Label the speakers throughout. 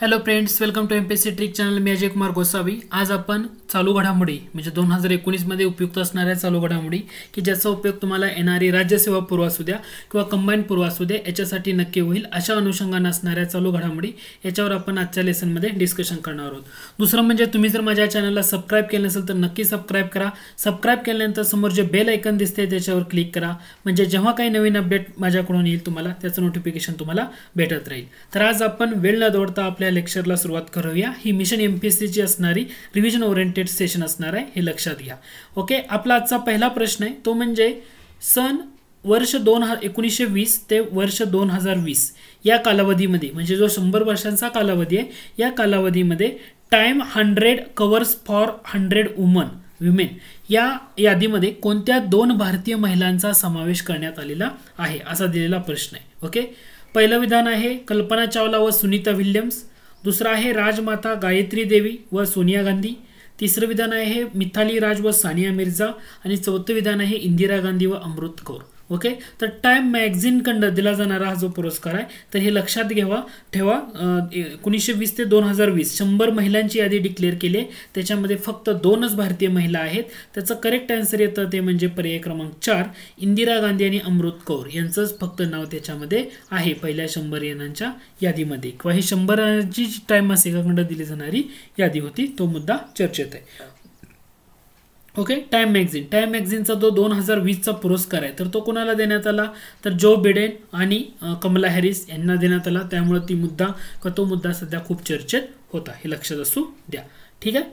Speaker 1: hello friends welcome to M P C trick channel मी अजय कुमार गोसावी आज आपण चालू घडामोडी म्हणजे दोन हजार एकोणीसमध्ये उपयुक्त असणाऱ्या चालू घडामोडी की ज्याचा उपयोग तुम्हाला येणारी राज्यसेवा पूर्व असू द्या किंवा कंबाईन पूर्व असू द्या याच्यासाठी नक्की होईल अशा अनुषंगानं असणाऱ्या चालू घडामोडी याच्यावर आपण आजच्या लेसनमध्ये डिस्कशन करणार आहोत दुसरं म्हणजे तुम्ही जर माझ्या चॅनलला सबस्क्राईब केलं नसेल तर नक्की सबस्क्राईब करा सबस्क्राईब केल्यानंतर समोर जे बेल ऐकन दिसते त्याच्यावर क्लिक करा म्हणजे जेव्हा काही नवीन अपडेट माझ्याकडून येईल तुम्हाला त्याचं नोटिफिकेशन तुम्हाला भेटत राहील तर आज आपण वेळ न दौडता आपल्या आपल्या लेक्चरला सुरुवात करूया ही मिशन एम पी एस सीची असणारी रिव्हिजन ओरिएंटेड सेशन असणार आहे हे लक्षात घ्या ओके आपला आजचा पहिला प्रश्न आहे तो म्हणजे सन वर्ष दोन हजार एकोणीसशे वीस ते वर्ष दोन हजार वीस या कालावधीमध्ये म्हणजे जो शंभर वर्षांचा कालावधी आहे या कालावधीमध्ये Time hundred covers for hundred woman women या यादीमध्ये कोणत्या दोन भारतीय महिलांचा समावेश करण्यात आलेला आहे असा दिलेला प्रश्न आहे ओके पहिलं विधान आहे कल्पना चावला व सुनीता विल्यम्स दुसरं आहे राजमाता गायत्री देवी व सोनिया गांधी तिसरं विधान आहे मिथाली राज व सानिया मिर्झा आणि चौथं विधान आहे इंदिरा गांधी व अमृत कौर ओके तर टाईम मॅगझिनकडं दिला जाणारा हा जो पुरस्कार आहे तर हे लक्षात घ्यावा ठेवा एकोणीसशे वीस ते दोन हजार वीस शंभर महिलांची यादी डिक्लेअर केली आहे त्याच्यामध्ये फक्त दोनच भारतीय महिला आहेत त्याचं करेक्ट आन्सर येतं ते म्हणजे पर्याय क्रमांक चार इंदिरा गांधी आणि अमृत कौर यांचंच फक्त नाव त्याच्यामध्ये आहे पहिल्या शंभर जणांच्या यादीमध्ये किंवा ही शंभरांची टाईम मासिकाखंड दिली जाणारी यादी होती तो मुद्दा चर्चेत आहे ओके टाइम मॅगझिन टाइम मॅगझिनचा जो दोन हजार वीसचा पुरस्कार आहे तर तो कोणाला देण्यात आला तर जो बिडेन आणि कमला हॅरिस यांना देण्यात आला त्यामुळे ती मुद्दा का तो मुद्दा सध्या खूप चर्चेत होता हे लक्षात असू द्या ठीक आहे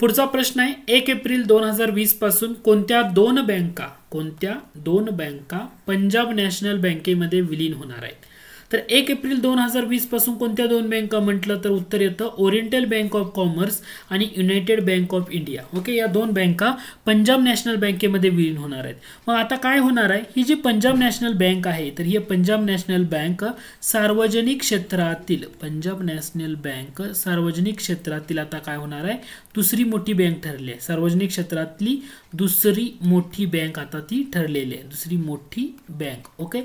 Speaker 1: पुढचा प्रश्न आहे एक एप्रिल दोन हजार वीस पासून कोणत्या दोन बँका कोणत्या दोन बँका पंजाब नॅशनल बँकेमध्ये विलीन होणार आहेत तर एक एप्रिल दोन हजार वीस पासून कोणत्या दोन बँका म्हटलं तर उत्तर येतं ओरिएंटल बँक ऑफ कॉमर्स आणि United Bank of India okay या दोन बँका पंजाब नॅशनल बँकेमध्ये विलीन होणार आहेत मग आता काय होणार आहे ही जी पंजाब नॅशनल बँक आहे तर ही पंजाब नॅशनल बँक सार्वजनिक क्षेत्रातील पंजाब नॅशनल बँक सार्वजनिक क्षेत्रातील आता काय होणार आहे दुसरी मोठी बँक ठरली आहे सार्वजनिक क्षेत्रातली दुसरी मोठी बँक आता ती ठरलेली आहे दुसरी मोठी बँक ओके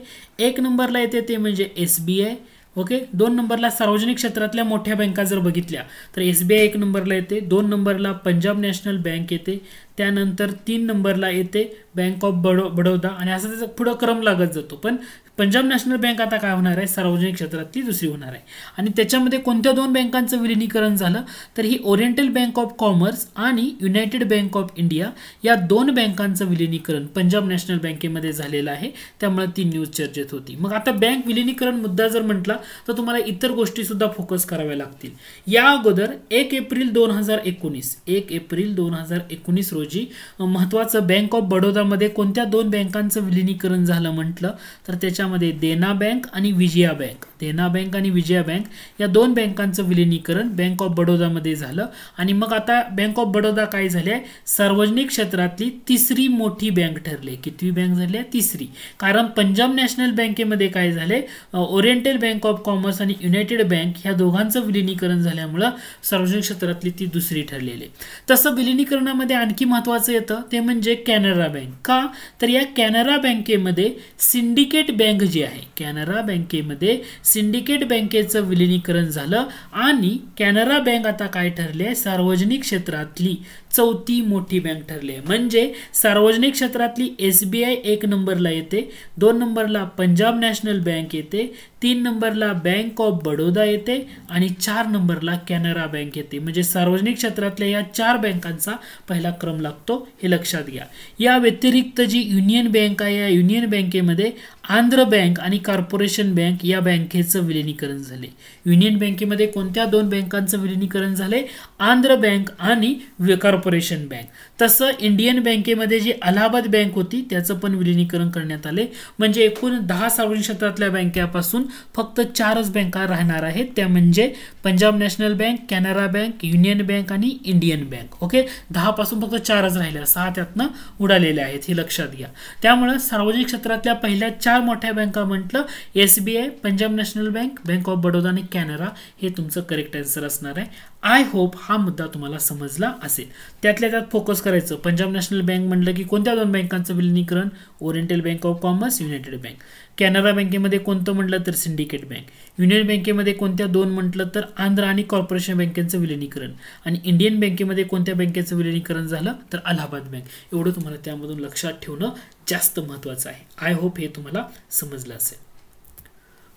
Speaker 1: एक नंबरला येते ते म्हणजे एस बी आय ओके दोन नंबरला सार्वजनिक क्षेत्रातल्या मोठ्या बँका जर बघितल्या तर एस बी आय एक नंबरला येते दोन नंबरला पंजाब नॅशनल बँक येते त्यानंतर तीन नंबरला येते बँक ऑफ बडो बडोदा आणि असा त्याचा पुढं क्रम लागत जातो पण पंजाब नॅशनल बँक आता काय होणार आहे सार्वजनिक क्षेत्रात ती दुसरी होणार आहे आणि त्याच्यामध्ये कोणत्या दोन बँकांचं विलिनीकरण झालं तर ही ओरिएंटल बँक ऑफ कॉमर्स आणि युनायटेड बँक ऑफ इंडिया या दोन बँकांचं विलिनीकरण पंजाब नॅशनल बँकेमध्ये झालेलं आहे त्यामुळे ती न्यूज चर्चेत होती मग आता बँक विलिनीकरण मुद्दा जर म्हटला तर तुम्हाला इतर गोष्टीसुद्धा फोकस कराव्या लागतील या अगोदर एक एप्रिल दोन हजार एकोणीस एक एप्रिल दोन हजार एकोणीस रोजी महत्त्वाचं बँक ऑफ बडोदामध्ये कोणत्या दोन बँकांचं विलिनीकरण झालं म्हटलं तर त्याच्या देना बँक आणि विजया बँक देना बँक आणि विजया बँक या दोन बँकांचं विलिनीकरण बँक ऑफ बडोदामध्ये झालं आणि मग आता बँक ऑफ बडोदा काय झाली सार्वजनिक क्षेत्रातली तिसरी मोठी बँक ठरली कितवी बँक झाली आहे तिसरी कारण पंजाब नॅशनल बँकेमध्ये काय झाले ओरिएंटल बँक ऑफ कॉमर्स आणि युनायटेड बँक ह्या दोघांचं विलिनीकरण झाल्यामुळं सार्वजनिक क्षेत्रातली ती दुसरी ठरलेली तसं विलिनीकरणामध्ये आणखी महत्वाचं येतं ते म्हणजे कॅनरा बँक का तर या कॅनरा बँकेमध्ये सिंडिकेट बँक बँक जी आहे कॅनरा बँकेमध्ये सिंडिकेट बँकेचं विलिनीकरण झालं आणि कॅनरा बँक आता काय ठरली आहे सार्वजनिक क्षेत्रातली चौथी मोठी बँक ठरली आहे म्हणजे सार्वजनिक क्षेत्रातली एस बी आय एक नंबरला येते दोन नंबरला पंजाब नॅशनल बँक येते तीन नंबरला बँक ऑफ बडोदा येते आणि चार नंबरला कॅनरा बँक येते म्हणजे सार्वजनिक क्षेत्रातल्या या चार बँकांचा पहिला क्रम लागतो हे लक्षात घ्या या व्यतिरिक्त जी युनियन बँक आहे या युनियन बँकेमध्ये आंध्र बँक आणि कॉर्पोरेशन बँक या बँकेचं विलिनीकरण झाले युनियन बँकेमध्ये कोणत्या दोन बँकांचं विलिनीकरण झाले आंध्र बँक आणि कॉर्पोरेशन कॉर्पोरेशन बँक तसं इंडियन बँकेमध्ये जी अलाहाबाद बँक होती त्याचं पण विलिनीकरण करण्यात आले म्हणजे एकूण दहा सार्वजनिक क्षेत्रातल्या बँकेपासून फक्त चारच बँका राहणार आहेत त्या म्हणजे Punjab National Bank Canara Bank Union Bank आणि इंडियन बँक ओके दहापासून फक्त चारच राहिले सहा त्यातनं उडालेले आहेत हे लक्षात घ्या त्यामुळे सार्वजनिक क्षेत्रातल्या पहिल्या चार मोठ्या बँका म्हटलं S B I Punjab National Bank Bank of Baroda आणि कॅनरा हे तुमचं करेक्ट आन्सर असणार आहे आय होप हा मुद्दा तुम्हाला समजला असेल त्यातल्या त्यात फोकस करायचं पंजाब नॅशनल बँक म्हटलं की कोणत्या दोन बँकांचं विलिनीकरण Oriental Bank of Commerce United Bank Canara बँकेमध्ये कोणतं म्हटलं तर सिंडिकेट बँक युनियन बँकेमध्ये कोणत्या दोन म्हटलं तर आंध्र आणि कॉर्पोरेशन बँकेचं विलिनीकरण आणि इंडियन बँकेमध्ये कोणत्या बँकेचं विलिनीकरण झालं तर अलाहाबाद बँक एवढं तुम्हाला त्यामधून लक्षात ठेवणं जास्त महत्त्वाचं आहे आय होप हे तुम्हाला समजलं असेल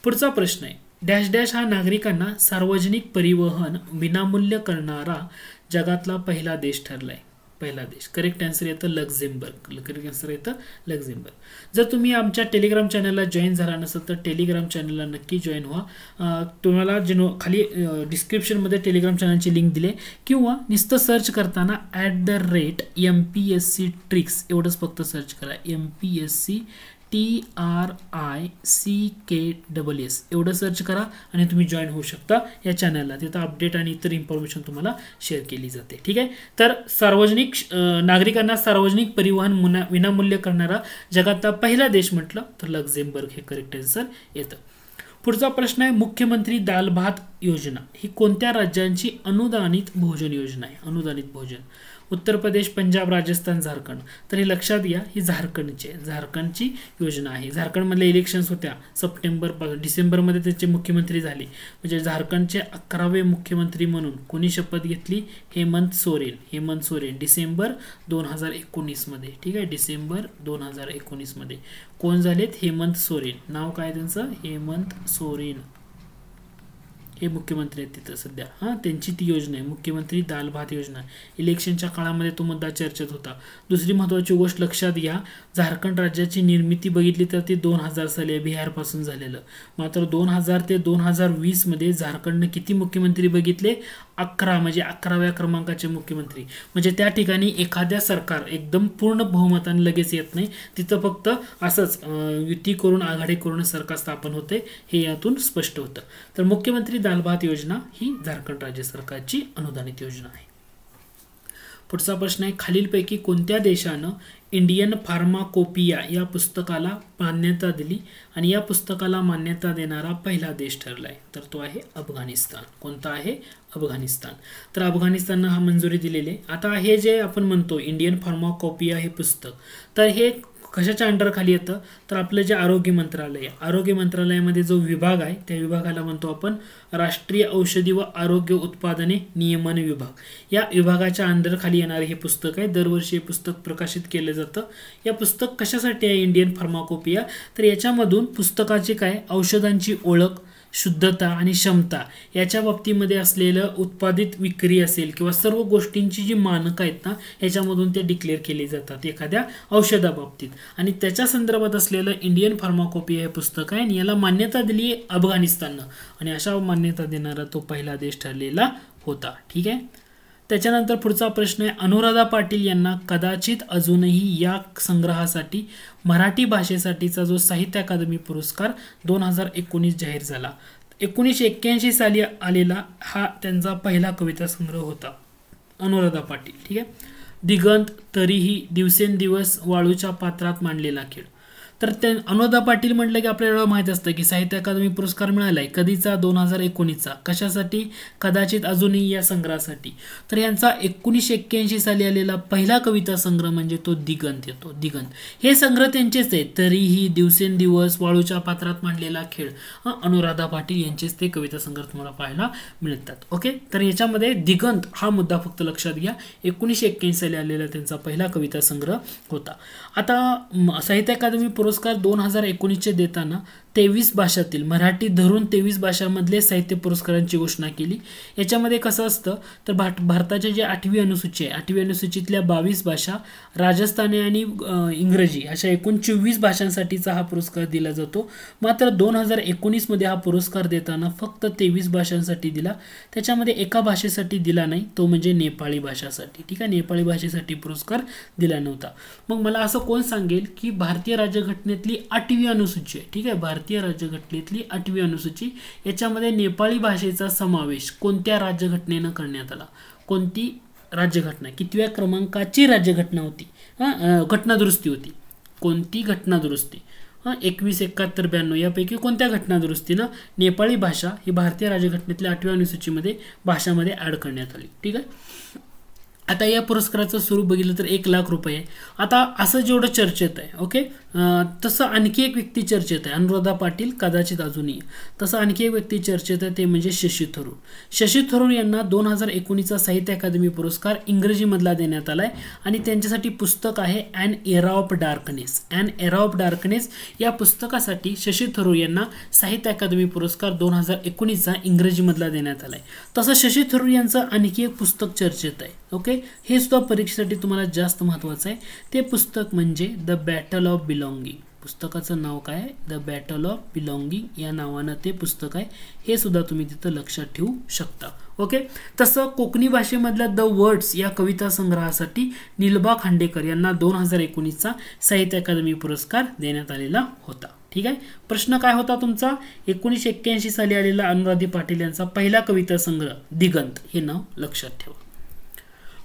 Speaker 1: पुढचा प्रश्न आहे डॅश डॅश हा नागरिकांना सार्वजनिक परिवहन विनामूल्य करणारा जगातला पहिला देश ठरला आहे पहिला देश करेक्ट आन्सर येतं लक्झेमबर्ग करेक्ट आन्सर येतं लक्झेमबर्ग जर तुम्ही आमच्या टेलिग्राम चॅनलला जॉईन झाला नसेल तर टेलिग्राम चॅनलला नक्की जॉईन व्हा तुम्हाला जे खाली डिस्क्रिप्शनमध्ये टेलिग्राम चॅनलची लिंक दिले किंवा नुसतं सर्च करताना at the rate M P S C tricks एवढंच फक्त सर्च करा M P S C T R I C K double S एवढं सर्च करा आणि तुम्ही जॉईन होऊ शकता या चॅनलला तिथं अपडेट आणि इतर इन्फॉर्मेशन तुम्हाला शेअर केली जाते ठीक आहे तर सार्वजनिक नागरिकांना सार्वजनिक परिवहन मुना विनामूल्य करणारा जगातला पहिला देश म्हटलं तर लक्झेंबर्ग हे करेक्ट आन्सर येतं पुढचा प्रश्न आहे मुख्यमंत्री दाल भात योजना ही कोणत्या राज्यांची अनुदानित भोजन योजना आहे अनुदानित भोजन उत्तर प्रदेश पंजाब राजस्थान झारखंड तर हे लक्षात घ्या ही झारखंडची झारखंडची योजना आहे झारखंडमधल्या इलेक्शन्स होत्या सप्टेंबर डिसेंबरमध्ये त्याचे मुख्यमंत्री झाले म्हणजे झारखंडचे अकरावे मुख्यमंत्री म्हणून कोणी शपथ घेतली हेमंत सोरेन हेमंत सोरेन डिसेंबर दोन हजार एकोणीसमध्ये ठीक आहे डिसेंबर दोन हजार एकोणीसमध्ये कोण झालेत हेमंत सोरेन नाव काय त्यांचं हेमंत सोरेन हे मुख्यमंत्री आहेत तिथं सध्या हां त्यांची ती योजना आहे मुख्यमंत्री दाल भात योजना इलेक्शनच्या काळामध्ये तो मुद्दा चर्चेत होता दुसरी महत्त्वाची गोष्ट लक्षात घ्या झारखंड राज्याची निर्मिती बघितली तर ती दोन हजार साली बिहारपासून झालेलं मात्र दोन हजार ते दोन हजार वीसमध्ये झारखंडनं किती मुख्यमंत्री बघितले अकरा म्हणजे अकराव्या क्रमांकाचे मुख्यमंत्री म्हणजे त्या ठिकाणी एखाद्या सरकार एकदम पूर्ण बहुमताने लगेच येत नाही तिथं फक्त असंच युती करून आघाडी करून सरकार स्थापन होते हे यातून स्पष्ट होतं तर मुख्यमंत्री दाल योजना ही झारखंड राज्य सरकारची अनुदानित योजना आहे पुढचा प्रश्न आहे खालीलपैकी कोणत्या देशानं इंडियन फार्माकोपिया या पुस्तकाला मान्यता दिली आणि या पुस्तकाला मान्यता देणारा पहिला देश ठरलाय तर तो आहे अफगाणिस्तान कोणता आहे अफगाणिस्तान तर अफगाणिस्ताननं हा मंजुरी दिलेली आहे आता हे जे आपण म्हणतो इंडियन फार्माकोपिया हे पुस्तक तर हे कशाच्या अंडरखाली येतं तर आपलं जे आरोग्य मंत्रालय आहे आरोग्य मंत्रालयामध्ये जो विभाग आहे त्या विभागाला म्हणतो आपण राष्ट्रीय औषधी व आरोग्य उत्पादने नियमन विभाग या विभागाच्या अंडरखाली येणारे हे पुस्तक आहे दरवर्षी हे पुस्तक प्रकाशित केलं जातं या पुस्तक कशासाठी आहे इंडियन फार्माकोपिया तर याच्यामधून पुस्तकाची काय औषधांची ओळख शुद्धता आणि क्षमता याच्या बाबतीमध्ये असलेलं उत्पादित विक्री असेल किंवा सर्व गोष्टींची जी मानकं आहेत ना याच्यामधून ते डिक्लेअर केले जातात एखाद्या औषधाबाबतीत आणि त्याच्या संदर्भात असलेलं इंडियन फार्माकॉपी हे पुस्तक आहे आणि याला मान्यता दिली अफगाणिस्ताननं आणि अशा मान्यता देणारा तो पहिला देश ठरलेला होता ठीक आहे त्याच्यानंतर पुढचा प्रश्न आहे अनुराधा पाटील यांना कदाचित अजूनही या संग्रहासाठी मराठी भाषेसाठीचा जो साहित्य अकादमी पुरस्कार दोन हजार एकोणीस जाहीर झाला एकोणीसशे एक्क्याऐंशी साली आलेला हा त्यांचा पहिला कविता संग्रह होता अनुराधा पाटील ठीक आहे दिगंत तरीही दिवसेंदिवस वाळूच्या पात्रात मांडलेला खेळ तर ते अनुराधा पाटील म्हटलं की आपल्याला माहीत असतं की साहित्य अकादमी पुरस्कार मिळाला आहे कधीचा दोन हजार एकोणीसचा कशासाठी कदाचित अजूनही या संग्रहासाठी तर यांचा एकोणीसशे एक्क्याऐंशी साली आलेला पहिला कविता संग्रह म्हणजे तो दिगंत येतो दिगंत हे संग्रह त्यांचेच आहेत तरीही दिवसेंदिवस वाळूच्या पात्रात मांडलेला खेळ अनुराधा पाटील यांचेच ते कविता संग्रह तुम्हाला पाहायला मिळतात ओके तर याच्यामध्ये दिगंत हा मुद्दा फक्त लक्षात घ्या एकोणीसशे एक्क्याऐंशी साली आलेला त्यांचा पहिला कविता संग्रह होता आता साहित्य अकादमी पुरस्कार दोन हजार एकोणीसचे देताना तेवीस भाषांतील मराठी धरून तेवीस भाषांमधले साहित्य पुरस्कारांची घोषणा केली याच्यामध्ये कसं असतं तर भाट भारताच्या जे आठवी अनुसूची आहे आठवी अनुसूचीतल्या बावीस भाषा राजस्थानी आणि इंग्रजी अशा एकूण चोवीस भाषांसाठीचा हा पुरस्कार दिला जातो मात्र दोन हजार एकोणीसमध्ये हा पुरस्कार देताना फक्त तेवीस भाषांसाठी दिला त्याच्यामध्ये एका भाषेसाठी दिला नाही तो म्हणजे नेपाळी भाषासाठी ठीक आहे नेपाळी भाषेसाठी पुरस्कार दिला नव्हता मग मला असं कोण सांगेल की भारतीय राज्यघटनेतली आठवी अनुसूची आहे ठीक आहे भारत भारतीय राज्यघटनेतली आठवी अनुसूची याच्यामध्ये नेपाळी भाषेचा समावेश कोणत्या राज्यघटनेनं करण्यात आला कोणती राज्यघटना कितव्या क्रमांकाची राज्यघटना होती हां घटनादुरुस्ती होती कोणती घटनादुरुस्ती दुरुस्ती एकवीस एकाहत्तर ब्याण्णव यापैकी कोणत्या घटनादुरुस्तीनं नेपाळी भाषा ही भारतीय राज्यघटनेतल्या आठव्या अनुसूचीमध्ये भाषामध्ये ॲड करण्यात आली ठीक आहे आता या पुरस्काराचं स्वरूप बघितलं तर एक लाख रुपये आता असं जेवढं चर्चेत आहे ओके तसं आणखी एक व्यक्ती चर्चेत आहे अनुराधा पाटील कदाचित अजूनही तसं आणखी एक व्यक्ती चर्चेत आहे ते म्हणजे शशी थरूर शशी थरूर यांना दोन हजार एकोणीसचा साहित्य अकादमी पुरस्कार इंग्रजीमधला देण्यात आला आहे आणि त्यांच्यासाठी पुस्तक आहे an era of darkness an era of darkness या पुस्तकासाठी शशी थरूर यांना साहित्य अकादमी पुरस्कार दोन हजार एकोणीसचा इंग्रजीमधला देण्यात आला आहे तसं शशी थरूर यांचं आणखी एक पुस्तक चर्चेत आहे ओके हे सुद्धा परीक्षेसाठी तुम्हाला जास्त महत्त्वाचं आहे ते पुस्तक म्हणजे द बॅटल ऑफ बिलॉंगिंग पुस्तकाचं नाव काय आहे द बॅटल ऑफ बिलॉंगिंग या नावानं ते पुस्तक आहे हे सुद्धा तुम्ही तिथं लक्षात ठेवू शकता ओके तसं कोकणी भाषेमधल्या द वर्ड्स या कविता संग्रहासाठी निलबा खांडेकर यांना दोन हजार एकोणीसचा साहित्य अकादमी पुरस्कार देण्यात आलेला होता ठीक आहे प्रश्न काय होता तुमचा एकोणीसशे एक्क्याऐंशी साली आलेला अनुराधी पाटील यांचा पहिला कविता संग्रह दिगंत हे नाव लक्षात ठेवा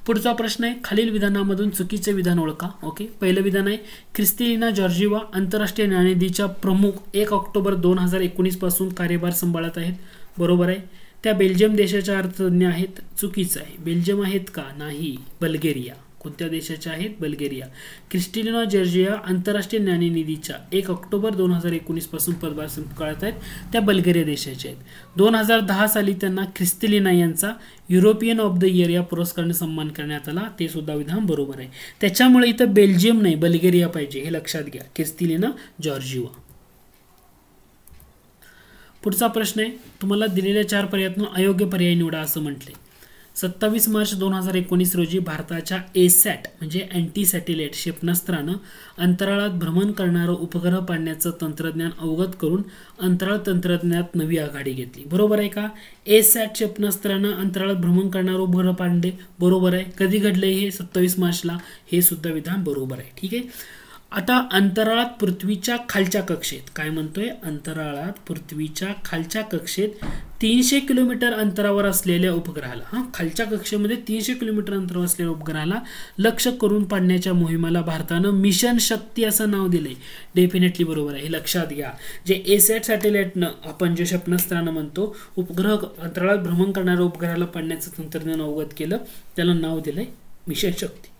Speaker 1: पुढचा प्रश्न आहे खालील विधानामधून चुकीचे विधान ओळखा ओके पहिलं विधान आहे क्रिस्तिलिना जॉर्जिवा आंतरराष्ट्रीय न्यायनिधीच्या प्रमुख एक ऑक्टोबर दोन हजार एकोणीसपासून कार्यभार सांभाळत आहेत बरोबर आहे त्या बेल्जियम देशाच्या अर्थतज्ञ आहेत चुकीचं आहे बेल्जियम आहेत का नाही बल्गेरिया कोणत्या देशाच्या आहेत बल्गेरिया क्रिस्टिलिना जॉर्जिया आंतरराष्ट्रीय न्यायनिधीच्या एक ऑक्टोबर दोन हजार एकोणीसपासून पदभार स्वीकारत आहेत त्या बल्गेरिया देशाच्या आहेत दोन हजार दहा साली त्यांना ख्रिस्तिलिना यांचा युरोपियन ऑफ द इयर या पुरस्काराने सन्मान करण्यात आला ते सुद्धा विधान बरोबर आहे त्याच्यामुळे इथं बेल्जियम नाही बल्गेरिया पाहिजे हे लक्षात घ्या ख्रिस्तिलिना जॉर्जिवा पुढचा प्रश्न आहे तुम्हाला दिलेल्या चार पर्यायातून अयोग्य पर्याय निवडा असं म्हटले सत्तावीस मार्च दोन हजार एकोणीस रोजी भारताच्या सॅट म्हणजे अँटी सॅटेलाइट क्षेपणास्त्रानं अंतराळात भ्रमण करणारं उपग्रह पाडण्याचं तंत्रज्ञान अवगत करून अंतराळ तंत्रज्ञानात नवी आघाडी घेतली बरोबर आहे का एसॅट क्षेपणास्त्रानं अंतराळात भ्रमण करणारं उपग्रह पाडले बरोबर आहे कधी घडलं हे सत्तावीस मार्चला हे सुद्धा विधान बरोबर आहे ठीक आहे आता अंतराळात पृथ्वीच्या खालच्या कक्षेत काय म्हणतोय अंतराळात पृथ्वीच्या खालच्या कक्षेत तीनशे किलोमीटर अंतरावर असलेल्या उपग्रहाला हां खालच्या कक्षेमध्ये तीनशे किलोमीटर अंतरावर असलेल्या उपग्रहाला लक्ष करून पाडण्याच्या मोहिमाला भारतानं मिशन शक्ती असं नाव दिलं आहे डेफिनेटली बरोबर आहे हे लक्षात घ्या जे एसॅट सॅटेलाइटनं आपण जे क्षेपणास्त्रानं म्हणतो उपग्रह अंतराळात भ्रमण करणाऱ्या उपग्रहाला पाडण्याचं तंत्रज्ञान अवगत केलं त्याला नाव दिलं आहे मिशन शक्ती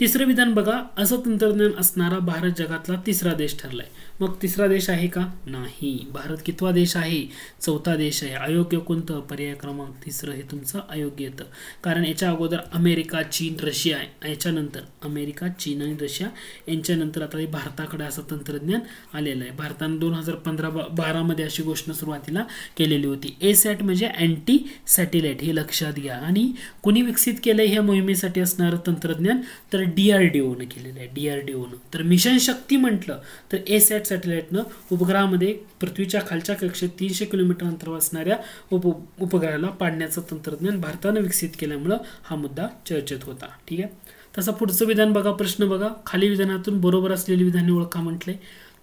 Speaker 1: तिसरं विधान बघा असं तंत्रज्ञान असणारा भारत जगातला तिसरा देश ठरलाय मग तिसरा देश आहे का नाही भारत कितवा देश आहे चौथा देश आहे अयोग्य कोणतं पर्याय क्रमांक तिसरं हे तुमचं अयोग्य येतं कारण याच्या अगोदर अमेरिका चीन रशिया याच्यानंतर अमेरिका चीन आणि रशिया यांच्यानंतर आता भारताकडे असं तंत्रज्ञान आलेलं आहे भारतानं दोन हजार पंधरा बारामध्ये अशी घोषणा सुरुवातीला केलेली होती ए सॅट म्हणजे अँटी सॅटेलाइट हे लक्षात घ्या आणि कुणी विकसित केलं ह्या मोहिमेसाठी असणारं तंत्रज्ञान तर डी आर डी केलेलं आहे डी आर डी तर मिशन शक्ती म्हटलं तर ए सॅट सॅटेलाईटनं उपग्रहामध्ये पृथ्वीच्या खालच्या कक्षेत तीनशे किलोमीटर अंतरावर असणाऱ्या उप उपग्रहाला पाडण्याचं तंत्रज्ञान भारतानं विकसित केल्यामुळं हा मुद्दा चर्चेत होता ठीक आहे तसा पुढचं विधान बघा प्रश्न बघा खाली विधानातून बरोबर असलेले विधाने ओळखा म्हटले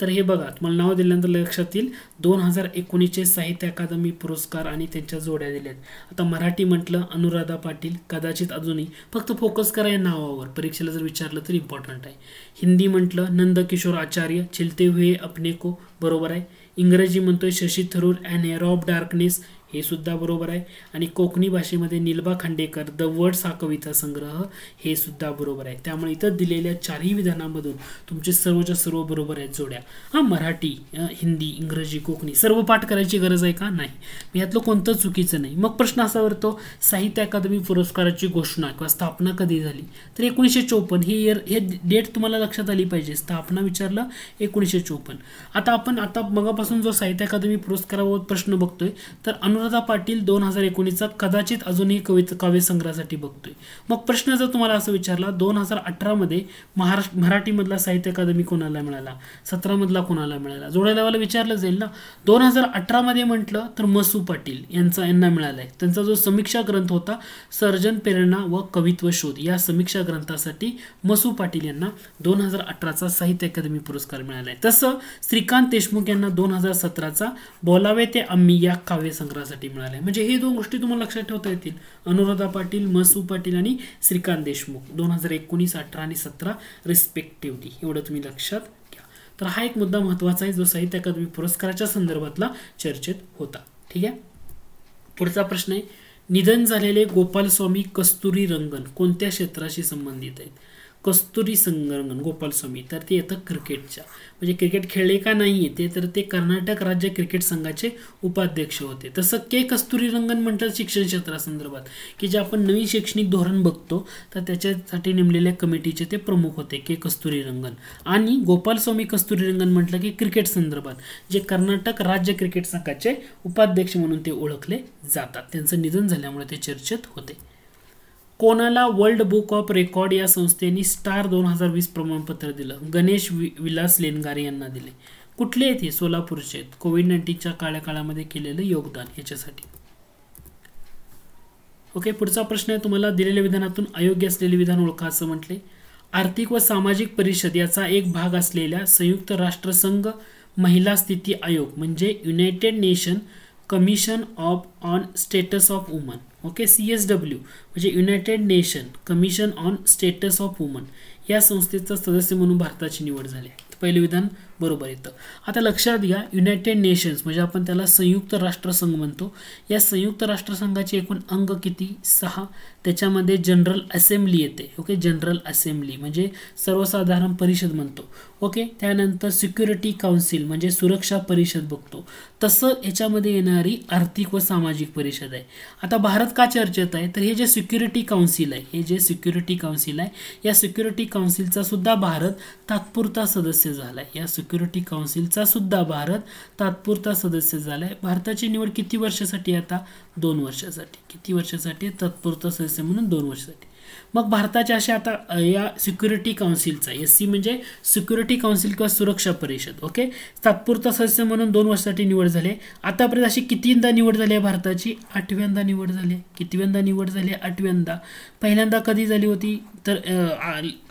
Speaker 1: तर हे बघा तुम्हाला नाव दिल्यानंतर लक्षात येईल दोन हजार एकोणीसचे साहित्य अकादमी पुरस्कार आणि त्यांच्या जोड्या दिल्यात आता मराठी म्हटलं अनुराधा पाटील कदाचित अजूनही फक्त फोकस करा या नावावर परीक्षेला जर विचारलं तर इम्पॉर्टंट आहे हिंदी म्हटलं नंदकिशोर आचार्य चिलते हुए अपने को बरोबर आहे इंग्रजी म्हणतोय Shashi Tharoor and rob darkness हे सुद्धा बरोबर आहे आणि कोकणी भाषेमध्ये निलबा खांडेकर द वर्ड्स हा कविता संग्रह हे सुद्धा बरोबर आहे त्यामुळे इथं दिलेल्या चारही विधानांमधून तुमचे सर्वच्या सर्व बरोबर आहेत जोड्या हा मराठी हिंदी इंग्रजी कोकणी सर्व पाठ करायची गरज आहे का नाही यातलं कोणतं चुकीचं नाही मग प्रश्न असा वरतो साहित्य अकादमी पुरस्काराची घोषणा किंवा स्थापना कधी झाली तर एकोणीसशे चोपन्न ही इयर हे डेट तुम्हाला लक्षात आली पाहिजे स्थापना विचारलं एकोणीसशे चोपन्न आता आपण आता मगापासून जो साहित्य अकादमी पुरस्कारावर प्रश्न बघतोय तर अनुराग यशवंतराजा पाटील दोन हजार एकोणीसचा कदाचित अजूनही कवित काव्यसंग्रहासाठी बघतोय मग प्रश्न जर तुम्हाला असं विचारला दोन हजार अठरामध्ये महाराष्ट्र मराठीमधला साहित्य अकादमी कोणाला मिळाला सतरामधला कोणाला मिळाला जोड्या लावायला विचारलं जाईल ना दोन हजार अठरामध्ये म्हटलं तर मसू पाटील यांचा यांना मिळाला त्यांचा जो समीक्षा ग्रंथ होता सर्जन प्रेरणा व कवित्व शोध या समीक्षा ग्रंथासाठी मसू पाटील यांना दोन हजार अठराचा साहित्य अकादमी पुरस्कार मिळाला आहे तसं श्रीकांत देशमुख यांना दोन हजार सतराचा बोलावे ते आम्ही या काव्यसंग्रहासाठी म्हणजे हे दोन गोष्टी तुम्हाला लक्षात ठेवता येतील अनुराधा पाटील मसू पाटील आणि श्रीकांत देशमुख दोन हजार एकोणीस अठरा आणि सतरा रिस्पेक्टिव्हली एवढं तुम्ही लक्षात घ्या तर हा एक मुद्दा महत्वाचा आहे जो साहित्य अकादमी पुरस्काराच्या संदर्भातला चर्चेत होता ठीक आहे पुढचा प्रश्न आहे निधन झालेले गोपालस्वामी कस्तुरी रंगन कोणत्या क्षेत्राशी संबंधित आहेत कस्तुरी संगरंगन गोपालस्वामी तर ते येतं क्रिकेटच्या म्हणजे क्रिकेट खेळले का नाही ते तर ते कर्नाटक राज्य क्रिकेट संघाचे उपाध्यक्ष होते तसं के कस्तुरी रंगन म्हणतात शिक्षण क्षेत्रासंदर्भात की जे आपण नवीन शैक्षणिक धोरण बघतो तर त्याच्यासाठी नेमलेल्या कमिटीचे ते प्रमुख होते के कस्तुरी रंगन आणि गोपालस्वामी कस्तुरी रंगन म्हटलं की क्रिकेट संदर्भात जे कर्नाटक राज्य क्रिकेट संघाचे उपाध्यक्ष म्हणून ते ओळखले जातात त्यांचं निधन झाल्यामुळे ते चर्चेत होते कोणाला वर्ल्ड बुक ऑफ रेकॉर्ड या संस्थेने स्टार दोन हजार वीस प्रमाणपत्र दिलं गणेश वि विलास लेनगारे यांना दिले कुठले आहेत हे सोलापूरचे आहेत कोविड नाईन्टीनच्या काळ्या केलेलं योगदान याच्यासाठी ओके पुढचा प्रश्न आहे तुम्हाला दिलेल्या विधानातून अयोग्य असलेले विधान ओळखा असं म्हटले आर्थिक व सामाजिक परिषद याचा एक भाग असलेल्या संयुक्त राष्ट्रसंघ महिला स्थिती आयोग म्हणजे United Nation Commission of on Status of Woman okay C S W म्हणजे United Nation Commission on Status of Woman या संस्थेचा सदस्य म्हणून भारताची निवड झाली पहिलं विधान बरोबर येतं आता लक्षात घ्या युनायटेड नेशन्स म्हणजे आपण त्याला संयुक्त राष्ट्रसंघ म्हणतो या संयुक्त राष्ट्रसंघाचे एकूण अंग किती सहा त्याच्यामध्ये जनरल असेंब्ली येते ओके जनरल असेंब्ली म्हणजे सर्वसाधारण परिषद म्हणतो ओके त्यानंतर सिक्युरिटी काउन्सिल म्हणजे सुरक्षा परिषद बघतो तसं याच्यामध्ये येणारी आर्थिक व सामाजिक परिषद आहे आता भारत का चर्चेत आहे तर हे जे सिक्युरिटी काउन्सिल आहे हे जे सिक्युरिटी काउन्सिल आहे या सिक्युरिटी काउन्सिलचा सुद्धा भारत तात्पुरता सदस्य झाला आहे या सिक्युरिटी काउन्सिलचा सुद्धा भारत तात्पुरता सदस्य झाला आहे भारताची निवड किती वर्षासाठी आता दोन वर्षासाठी किती वर्षासाठी तात्पुरता सदस्य म्हणून दोन वर्षासाठी मग भारताच्या अशा आता या सिक्युरिटी काउन्सिलचा एस सी म्हणजे सिक्युरिटी काउन्सिल किंवा सुरक्षा परिषद ओके तात्पुरता सदस्य म्हणून दोन वर्षासाठी निवड झाले आतापर्यंत अशी कितींदा निवड झाली आहे भारताची आठव्यांदा निवड झाली आहे कितव्यांदा निवड झाली आहे आठव्यांदा पहिल्यांदा कधी झाली होती तर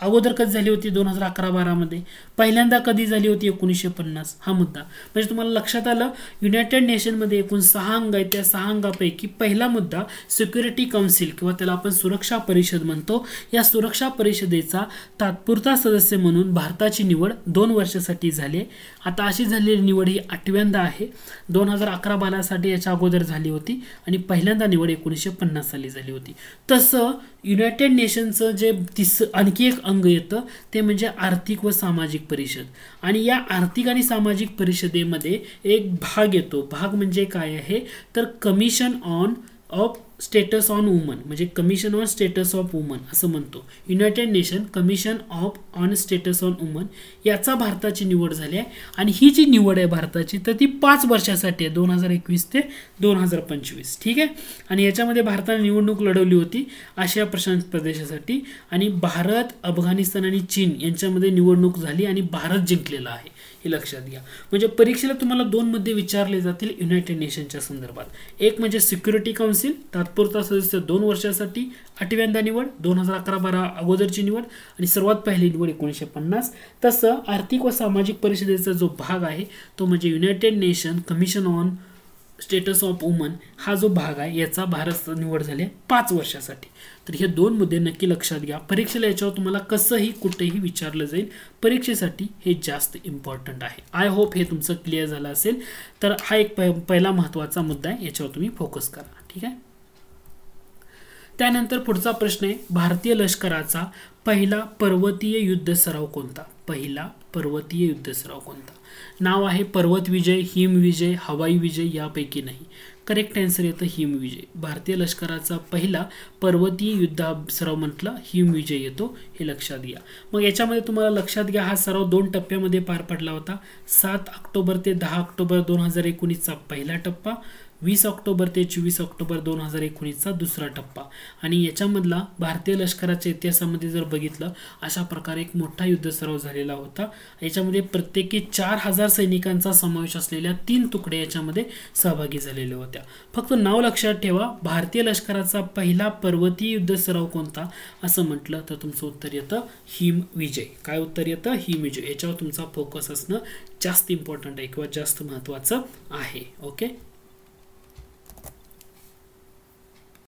Speaker 1: अगोदर कधी झाली होती दोन हजार अकरा बारामध्ये पहिल्यांदा कधी झाली होती एकोणीसशे पन्नास हा मुद्दा म्हणजे तुम्हाला लक्षात आलं युनायटेड नेशनमध्ये एकूण सहा अंग आहेत त्या सहा अंगापैकी पहिला मुद्दा सिक्युरिटी काउन्सिल किंवा त्याला आपण सुरक्षा परिषद म्हणतो या सुरक्षा परिषदेचा तात्पुरता सदस्य म्हणून भारताची निवड दोन वर्षासाठी झाली आता अशी झालेली निवड ही आठव्यांदा आहे दोन हजार अकरा बारासाठी याच्या अगोदर झाली होती आणि पहिल्यांदा निवड एकोणीसशे पन्नास साली झाली होती तसं युनायटेड नेशनचं जे तिस आणखी एक अंग येतं ते म्हणजे आर्थिक व सामाजिक परिषद आणि या आर्थिक आणि सामाजिक परिषदेमध्ये एक भाग येतो भाग म्हणजे काय आहे तर Commission on of Status on Woman म्हणजे Commission on Status of Woman असं म्हणतो United Nation Commission of on Status on Woman याचा भारताची निवड झाली आहे आणि ही जी निवड आहे भारताची तर ती पाच वर्षासाठी आहे दोन हजार एकवीस ते दोन हजार पंचवीस ठीक आहे आणि याच्यामध्ये भारताने निवडणूक लढवली होती आशिया प्रशांत प्रदेशासाठी आणि भारत अफगाणिस्तान आणि चीन यांच्यामध्ये निवडणूक झाली आणि भारत जिंकलेला आहे हे लक्षात घ्या म्हणजे परीक्षेला तुम्हाला दोन मध्ये विचारले जातील युनायटेड नेशनच्या संदर्भात एक म्हणजे सिक्युरिटी काउन्सिल तात्पुरता सदस्य दोन वर्षासाठी आठव्यांदा निवड दोन हजार अकरा बारा अगोदरची निवड आणि सर्वात पहिली निवड एकोणीसशे पन्नास तसं आर्थिक व सामाजिक परिषदेचा जो भाग आहे तो म्हणजे United Nation Commission on Status of Woman हा जो भाग आहे याचा भारत निवड झाली आहे पाच वर्षासाठी तर हे दोन मुद्दे नक्की लक्षात घ्या परीक्षेला याच्यावर तुम्हाला कसंही कुठेही विचारलं जाईल परीक्षेसाठी हे जास्त इम्पॉर्टंट आहे आय होप हे तुमचं क्लिअर झालं असेल तर हा एक पहिला महत्त्वाचा मुद्दा आहे याच्यावर तुम्ही फोकस करा ठीक आहे त्यानंतर पुढचा प्रश्न आहे भारतीय लष्कराचा पहिला पर्वतीय युद्ध सराव कोणता पहिला पर्वतीय युद्ध सराव कोणता नाव आहे पर्वत विजय हिमविजय हवाई विजय यापैकी नाही करेक्ट आन्सर येतं हिमविजय भारतीय लष्कराचा पहिला पर्वतीय युद्धा सराव म्हटला हिमविजय येतो हे लक्षात घ्या मग याच्यामध्ये तुम्हाला लक्षात घ्या हा सराव दोन टप्प्यामध्ये पार पडला होता सात ऑक्टोबर ते दहा ऑक्टोबर दोन हजार एकोणीसचा पहिला टप्पा वीस ऑक्टोबर ते चोवीस ऑक्टोबर दोन हजार एकोणीसचा दुसरा टप्पा आणि याच्यामधला भारतीय लष्कराच्या इतिहासामध्ये जर बघितलं अशा प्रकारे एक मोठा युद्ध सराव झालेला होता याच्यामध्ये प्रत्येकी चार हजार सैनिकांचा समावेश असलेल्या तीन तुकडे याच्यामध्ये सहभागी झालेल्या होत्या फक्त नाव लक्षात ठेवा भारतीय लष्कराचा पहिला पर्वतीय युद्ध सराव कोणता असं म्हटलं तर तुमचं उत्तर येतं हिम विजय काय उत्तर येतं हिम विजय याच्यावर तुमचा फोकस असणं जास्त इम्पॉर्टंट आहे किंवा जास्त महत्त्वाचं आहे ओके